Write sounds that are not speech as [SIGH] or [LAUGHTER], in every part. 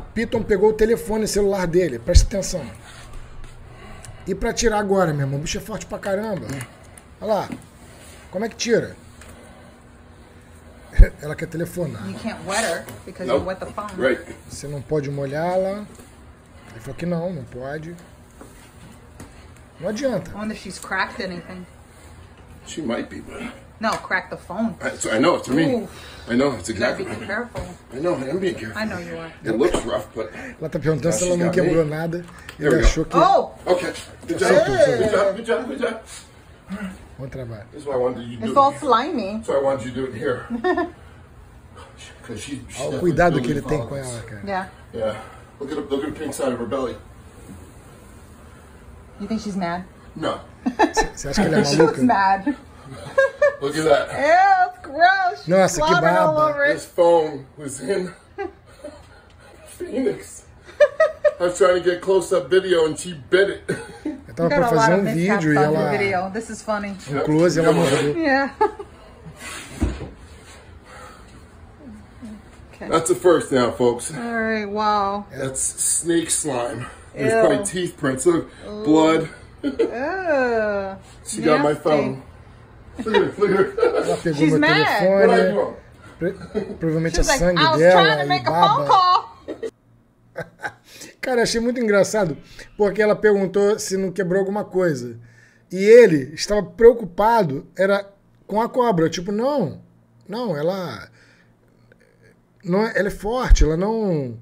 A Piton pegou o telefone celular dele, presta atenção. E pra tirar agora, meu irmão? O bicho é forte pra caramba. Olha lá. Como é que tira? [LAUGHS] Ela quer telefonar. You can't wet her because nope. you wet the phone. Right. Você não pode molhá-la. Ele falou que não, não pode. Não adianta. I wonder if she's cracked anything. She might be, but... No, crack the phone. I, so I know it's me. Ooh. I know it's exactly. Be careful. I know I'm being careful. I know you are. It looks rough, but. Let the perguntando nada. Ele achou que. Oh. Okay. Good job. Hey. Good job. Good job. Good job. This is why I wanted you to do. It's all slimy. why I wanted you to do it here. [LAUGHS] she, she Olha oh, que ele tem com ela, cara. Yeah. Yeah. Look at, the, look at the pink side of her belly. You think she's mad? No. Você acha que é She looks mad. [LAUGHS] Look at that. Ew, it's gross. No, it's a kebab. All over it. This phone was in [LAUGHS] Phoenix. [LAUGHS] I was trying to get close-up video and she bit it. Eu tava pra fazer um vídeo e ela... Video. This is funny. Um close e ela morreu. Yeah. okay. [LAUGHS] That's the first now, folks. All right, wow. That's snake slime. There's Ew. probably teeth prints. Look, Ooh. blood. Ew. she Nasty. got my phone. Ela pegou She's meu mad. telefone. Né? provavelmente She's é like, sangue I was dela. Make a phone call. [LAUGHS] Cara, achei muito engraçado porque ela perguntou se não quebrou alguma coisa. E ele estava preocupado, era com a cobra. Tipo, não, não, ela. Não, é, ela é forte, ela não.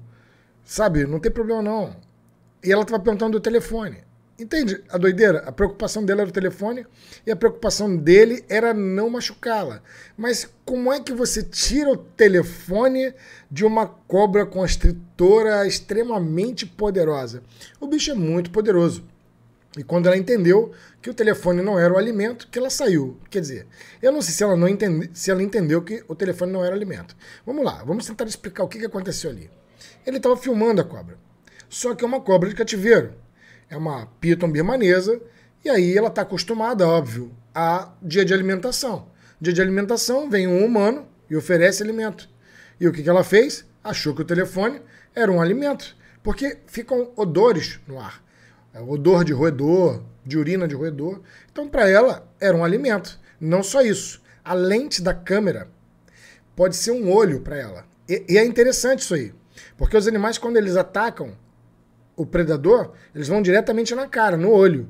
Sabe, não tem problema não. E ela estava perguntando do telefone. Entende a doideira? A preocupação dela era o telefone e a preocupação dele era não machucá-la. Mas como é que você tira o telefone de uma cobra constritora extremamente poderosa? O bicho é muito poderoso. E quando ela entendeu que o telefone não era o alimento, que ela saiu. Quer dizer, eu não sei se ela, não entende, se ela entendeu que o telefone não era alimento. Vamos lá, vamos tentar explicar o que aconteceu ali. Ele estava filmando a cobra. Só que é uma cobra de cativeiro é uma piton birmanesa, e aí ela está acostumada, óbvio, a dia de alimentação. Dia de alimentação vem um humano e oferece alimento. E o que, que ela fez? Achou que o telefone era um alimento, porque ficam odores no ar. É odor de roedor, de urina de roedor. Então, para ela, era um alimento. Não só isso. A lente da câmera pode ser um olho para ela. E, e é interessante isso aí. Porque os animais, quando eles atacam, o predador, eles vão diretamente na cara, no olho.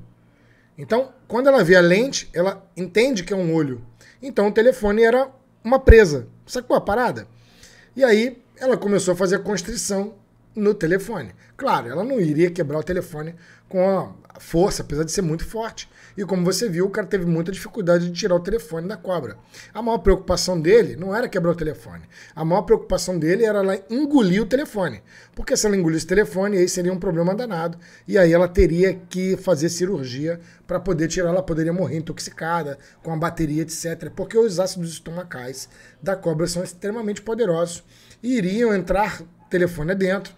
Então, quando ela vê a lente, ela entende que é um olho. Então o telefone era uma presa. Sacou a parada? E aí ela começou a fazer a constrição no telefone. Claro, ela não iria quebrar o telefone com a força, apesar de ser muito forte. E como você viu, o cara teve muita dificuldade de tirar o telefone da cobra. A maior preocupação dele não era quebrar o telefone. A maior preocupação dele era ela engolir o telefone. Porque se ela engolisse o telefone, aí seria um problema danado. E aí ela teria que fazer cirurgia para poder tirar. Ela poderia morrer intoxicada, com a bateria, etc. Porque os ácidos estomacais da cobra são extremamente poderosos e iriam entrar telefone dentro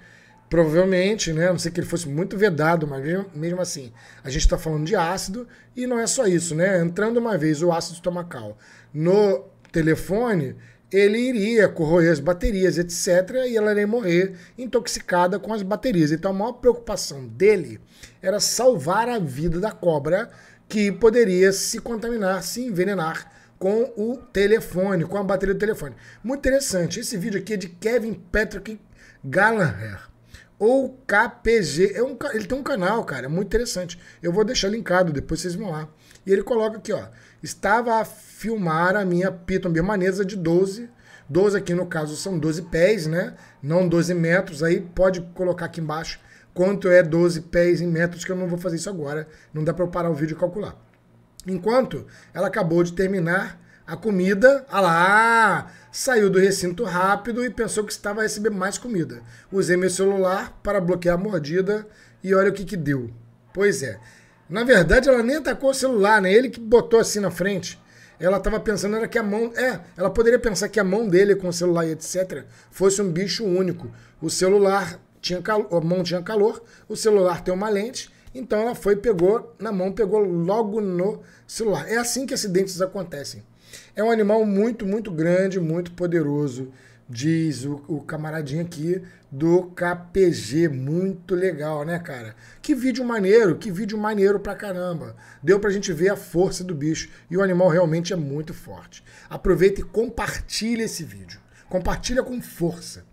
Provavelmente, né? A não sei que ele fosse muito vedado, mas mesmo, assim, a gente está falando de ácido e não é só isso, né? Entrando uma vez o ácido estomacal no telefone, ele iria corroer as baterias, etc., e ela iria morrer intoxicada com as baterias. Então a maior preocupação dele era salvar a vida da cobra que poderia se contaminar, se envenenar com o telefone, com a bateria do telefone. Muito interessante. Esse vídeo aqui é de Kevin Patrick Gallagher ou KPG. É um, ele tem um canal, cara, é muito interessante. Eu vou deixar linkado, depois vocês vão lá. E ele coloca aqui, ó. Estava a filmar a minha Python birmanesa de 12. 12 aqui, no caso, são 12 pés, né? Não 12 metros. Aí pode colocar aqui embaixo quanto é 12 pés em metros, que eu não vou fazer isso agora. Não dá para eu parar o vídeo e calcular. Enquanto ela acabou de terminar a comida. Olha lá! saiu do recinto rápido e pensou que estava a receber mais comida. Usei meu celular para bloquear a mordida e olha o que, que deu. Pois é. Na verdade, ela nem atacou o celular, né? Ele que botou assim na frente. Ela estava pensando era que a mão. É, ela poderia pensar que a mão dele com o celular e etc. fosse um bicho único. O celular tinha calor, a mão tinha calor, o celular tem uma lente. Então ela foi, pegou na mão, pegou logo no celular. É assim que acidentes acontecem. É um animal muito, muito grande, muito poderoso, diz o, o camaradinho aqui do KPG. Muito legal, né, cara? Que vídeo maneiro, que vídeo maneiro pra caramba. Deu pra gente ver a força do bicho e o animal realmente é muito forte. Aproveita e compartilha esse vídeo. Compartilha com força.